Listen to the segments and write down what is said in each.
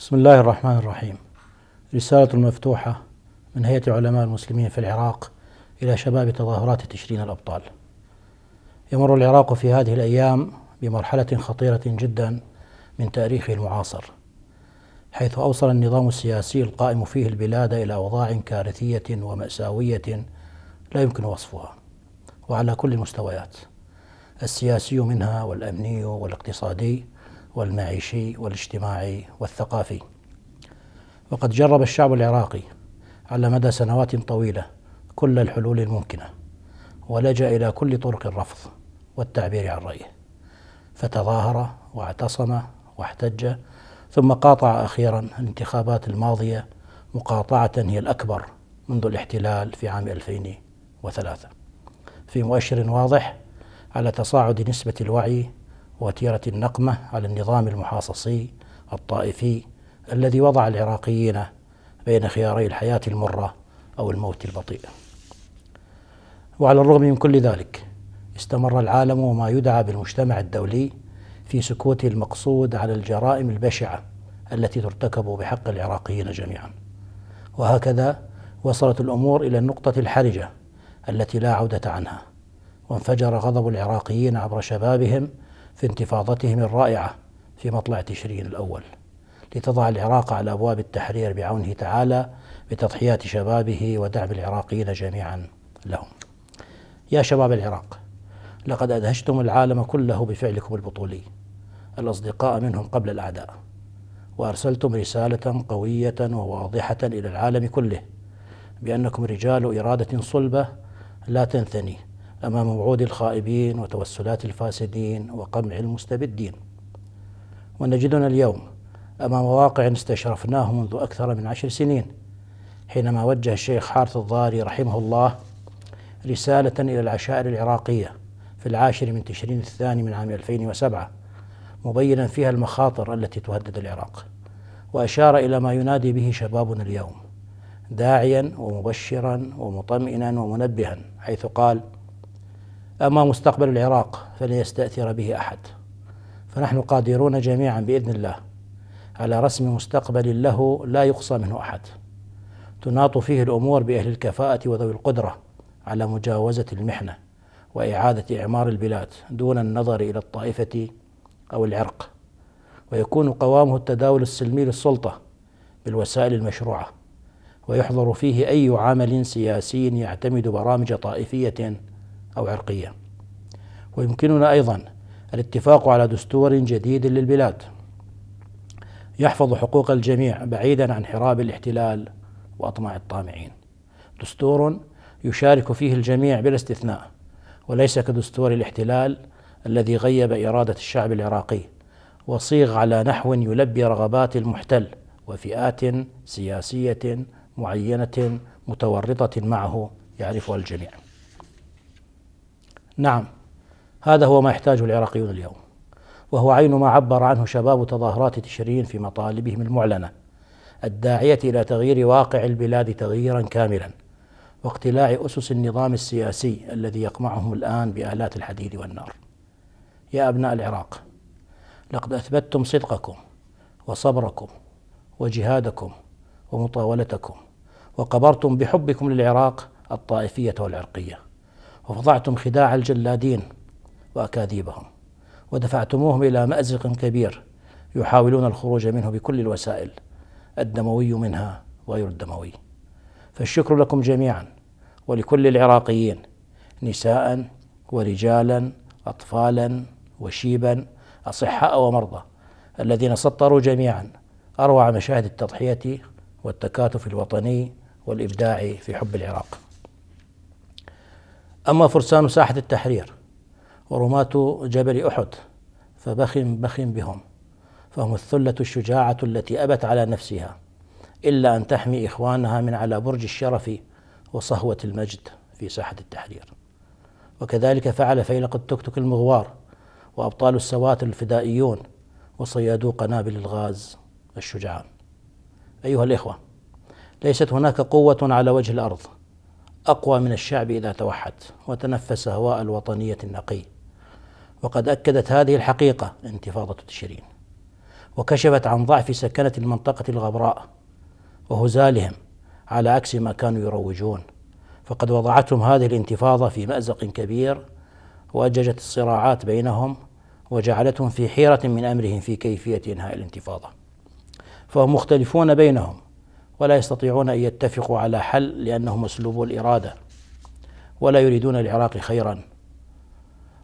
بسم الله الرحمن الرحيم رسالة مفتوحة من هيئة علماء المسلمين في العراق إلى شباب تظاهرات تشرين الأبطال يمر العراق في هذه الأيام بمرحلة خطيرة جدا من تاريخه المعاصر حيث أوصل النظام السياسي القائم فيه البلاد إلى أوضاع كارثية ومأساوية لا يمكن وصفها وعلى كل المستويات السياسي منها والأمني والاقتصادي والمعيشي والاجتماعي والثقافي وقد جرب الشعب العراقي على مدى سنوات طويلة كل الحلول الممكنة ولجأ إلى كل طرق الرفض والتعبير عن رأيه فتظاهر واعتصم واحتج ثم قاطع أخيرا الانتخابات الماضية مقاطعة هي الأكبر منذ الاحتلال في عام 2003 في مؤشر واضح على تصاعد نسبة الوعي وتيرة النقمة على النظام المحاصصي الطائفي الذي وضع العراقيين بين خياري الحياة المرة أو الموت البطيء وعلى الرغم من كل ذلك استمر العالم وما يدعى بالمجتمع الدولي في سكوته المقصود على الجرائم البشعة التي ترتكب بحق العراقيين جميعا وهكذا وصلت الأمور إلى النقطة الحرجة التي لا عودة عنها وانفجر غضب العراقيين عبر شبابهم في انتفاضتهم الرائعة في مطلع تشرين الأول لتضع العراق على أبواب التحرير بعونه تعالى بتضحيات شبابه ودعم العراقيين جميعا لهم يا شباب العراق لقد أدهشتم العالم كله بفعلكم البطولي الأصدقاء منهم قبل الأعداء وأرسلتم رسالة قوية وواضحة إلى العالم كله بأنكم رجال إرادة صلبة لا تنثني أمام وعود الخائبين وتوسلات الفاسدين وقمع المستبدين ونجدنا اليوم أمام واقع استشرفناه منذ أكثر من عشر سنين حينما وجه الشيخ حارث الضاري رحمه الله رسالة إلى العشائر العراقية في العاشر من تشرين الثاني من عام 2007 مبينا فيها المخاطر التي تهدد العراق وأشار إلى ما ينادي به شبابنا اليوم داعيا ومبشرا ومطمئنا ومنبها حيث قال أما مستقبل العراق فلن يستأثر به أحد فنحن قادرون جميعا بإذن الله على رسم مستقبل له لا يقصى منه أحد تناط فيه الأمور بأهل الكفاءة وذوي القدرة على مجاوزة المحنة وإعادة إعمار البلاد دون النظر إلى الطائفة أو العرق ويكون قوامه التداول السلمي للسلطة بالوسائل المشروعة ويحظر فيه أي عمل سياسي يعتمد برامج طائفية أو عرقية ويمكننا أيضا الاتفاق على دستور جديد للبلاد يحفظ حقوق الجميع بعيدا عن حراب الاحتلال وأطماع الطامعين دستور يشارك فيه الجميع بلا استثناء وليس كدستور الاحتلال الذي غيب إرادة الشعب العراقي وصيغ على نحو يلبي رغبات المحتل وفئات سياسية معينة متورطة معه يعرفها الجميع نعم هذا هو ما يحتاجه العراقيون اليوم وهو عين ما عبر عنه شباب تظاهرات تشرين في مطالبهم المعلنه الداعيه الى تغيير واقع البلاد تغييرا كاملا واقتلاع اسس النظام السياسي الذي يقمعهم الان بالات الحديد والنار. يا ابناء العراق لقد اثبتتم صدقكم وصبركم وجهادكم ومطاولتكم وقبرتم بحبكم للعراق الطائفيه والعرقيه. وفضعتم خداع الجلادين وأكاذيبهم ودفعتموهم إلى مأزق كبير يحاولون الخروج منه بكل الوسائل الدموي منها وغير الدموي فالشكر لكم جميعا ولكل العراقيين نساء ورجالا أطفالا وشيبا أصحاء ومرضى الذين سطروا جميعا أروع مشاهد التضحية والتكاتف الوطني والإبداع في حب العراق أما فرسان ساحة التحرير ورماة جبل أحد فبخ بخ بهم فهم الثلة الشجاعة التي أبت على نفسها إلا أن تحمي إخوانها من على برج الشرف وصهوة المجد في ساحة التحرير وكذلك فعل فيلق التكتك المغوار وأبطال السواتر الفدائيون وصيادو قنابل الغاز الشجعان أيها الإخوة ليست هناك قوة على وجه الأرض أقوى من الشعب إذا توحد وتنفس هواء الوطنية النقي وقد أكدت هذه الحقيقة انتفاضة تشرين وكشفت عن ضعف سكنة المنطقة الغبراء وهزالهم على عكس ما كانوا يروجون فقد وضعتهم هذه الانتفاضة في مأزق كبير وأججت الصراعات بينهم وجعلتهم في حيرة من أمرهم في كيفية إنهاء الانتفاضة فهم مختلفون بينهم ولا يستطيعون أن يتفقوا على حل لأنهم مسلوبو الإرادة ولا يريدون العراق خيرا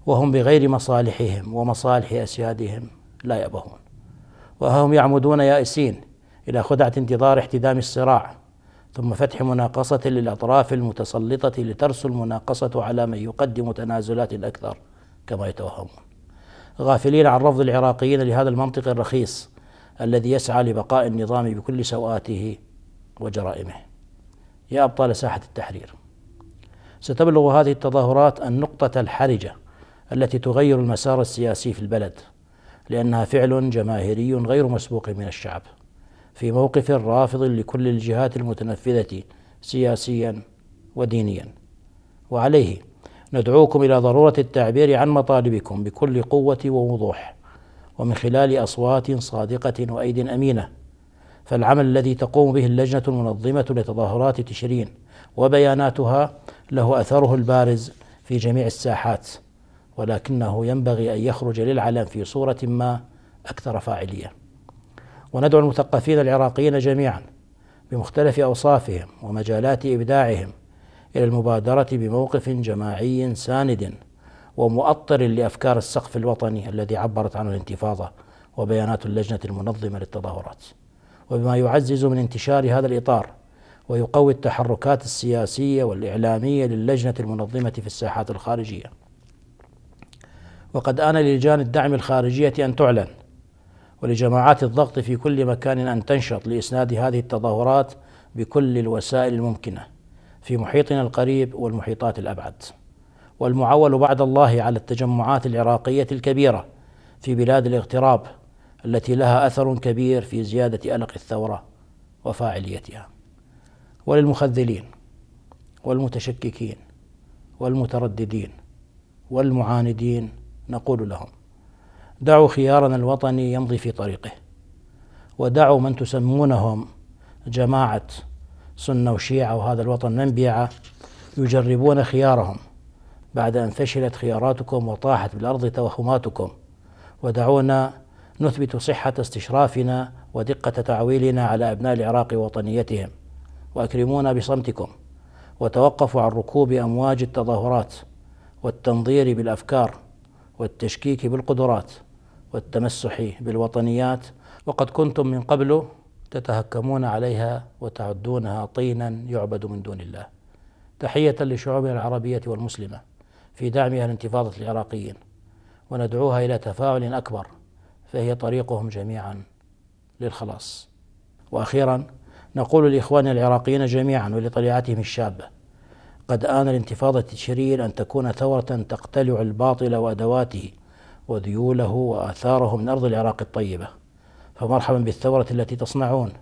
وهم بغير مصالحهم ومصالح أسيادهم لا يأبهون وهم يعمدون يائسين إلى خدعة انتظار احتدام الصراع ثم فتح مناقصة للأطراف المتسلطة لترسو المناقصة على من يقدم تنازلات أكثر كما يتوهمون غافلين عن رفض العراقيين لهذا المنطق الرخيص الذي يسعى لبقاء النظام بكل سوآته وجرائمه يا أبطال ساحة التحرير ستبلغ هذه التظاهرات النقطة الحرجة التي تغير المسار السياسي في البلد لأنها فعل جماهيري غير مسبوق من الشعب في موقف رافض لكل الجهات المتنفذة سياسيا ودينيا وعليه ندعوكم إلى ضرورة التعبير عن مطالبكم بكل قوة ووضوح ومن خلال أصوات صادقة وأيد أمينة فالعمل الذي تقوم به اللجنة المنظمة لتظاهرات تشرين وبياناتها له أثره البارز في جميع الساحات ولكنه ينبغي أن يخرج للعلن في صورة ما أكثر فاعلية وندعو المثقفين العراقيين جميعا بمختلف أوصافهم ومجالات إبداعهم إلى المبادرة بموقف جماعي ساند ومؤطر لأفكار السقف الوطني الذي عبرت عنه الانتفاضة وبيانات اللجنة المنظمة للتظاهرات وبما يعزز من انتشار هذا الإطار ويقوي التحركات السياسية والإعلامية للجنة المنظمة في الساحات الخارجية وقد آن للجان الدعم الخارجية أن تعلن ولجماعات الضغط في كل مكان أن تنشط لإسناد هذه التظاهرات بكل الوسائل الممكنة في محيطنا القريب والمحيطات الأبعد والمعول بعد الله على التجمعات العراقية الكبيرة في بلاد الاغتراب التي لها أثر كبير في زيادة أنق الثورة وفاعليتها وللمخذلين والمتشككين والمترددين والمعاندين نقول لهم دعوا خيارنا الوطني يمضي في طريقه ودعوا من تسمونهم جماعة سنة وشيعة وهذا الوطن منبيعة يجربون خيارهم بعد أن فشلت خياراتكم وطاحت بالأرض توهماتكم ودعونا نثبت صحة استشرافنا ودقة تعويلنا على أبناء العراق وطنيتهم وأكرمونا بصمتكم وتوقفوا عن ركوب أمواج التظاهرات والتنظير بالأفكار والتشكيك بالقدرات والتمسح بالوطنيات وقد كنتم من قبل تتهكمون عليها وتعدونها طينا يعبد من دون الله تحية لشعوبنا العربية والمسلمة في دعمها لانتفاضة العراقيين وندعوها إلى تفاعل أكبر فهي طريقهم جميعا للخلاص واخيرا نقول لاخواننا العراقيين جميعا ولطليعتهم الشابه قد آن الانتفاضة تشرين أن تكون ثورة تقتلع الباطل وأدواته وذيوله وآثاره من أرض العراق الطيبة فمرحبا بالثورة التي تصنعون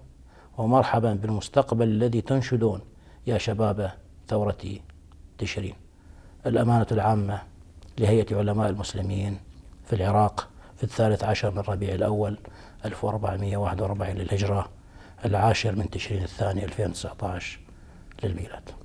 ومرحبا بالمستقبل الذي تنشدون يا شباب ثورة تشرين الأمانة العامة لهيئة علماء المسلمين في العراق في الثالث عشر من ربيع الأول 1441 للهجرة العاشر من تشرين الثاني 2019 للميلاد